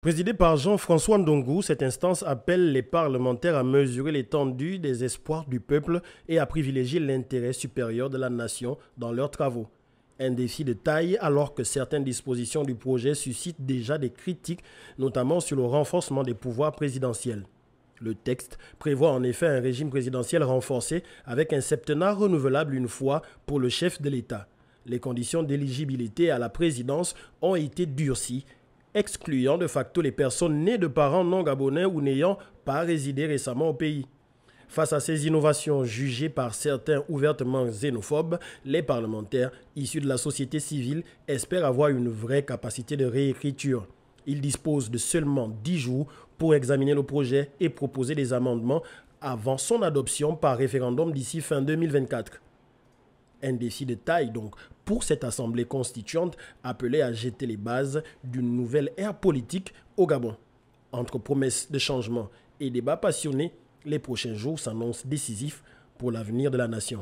Présidée par Jean-François Ndongou, cette instance appelle les parlementaires à mesurer l'étendue des espoirs du peuple et à privilégier l'intérêt supérieur de la nation dans leurs travaux. Un défi de taille alors que certaines dispositions du projet suscitent déjà des critiques, notamment sur le renforcement des pouvoirs présidentiels. Le texte prévoit en effet un régime présidentiel renforcé avec un septennat renouvelable une fois pour le chef de l'État. Les conditions d'éligibilité à la présidence ont été durcies excluant de facto les personnes nées de parents non gabonais ou n'ayant pas résidé récemment au pays. Face à ces innovations jugées par certains ouvertement xénophobes, les parlementaires issus de la société civile espèrent avoir une vraie capacité de réécriture. Ils disposent de seulement 10 jours pour examiner le projet et proposer des amendements avant son adoption par référendum d'ici fin 2024 indécis de taille donc pour cette assemblée constituante appelée à jeter les bases d'une nouvelle ère politique au Gabon. Entre promesses de changement et débats passionnés, les prochains jours s'annoncent décisifs pour l'avenir de la nation.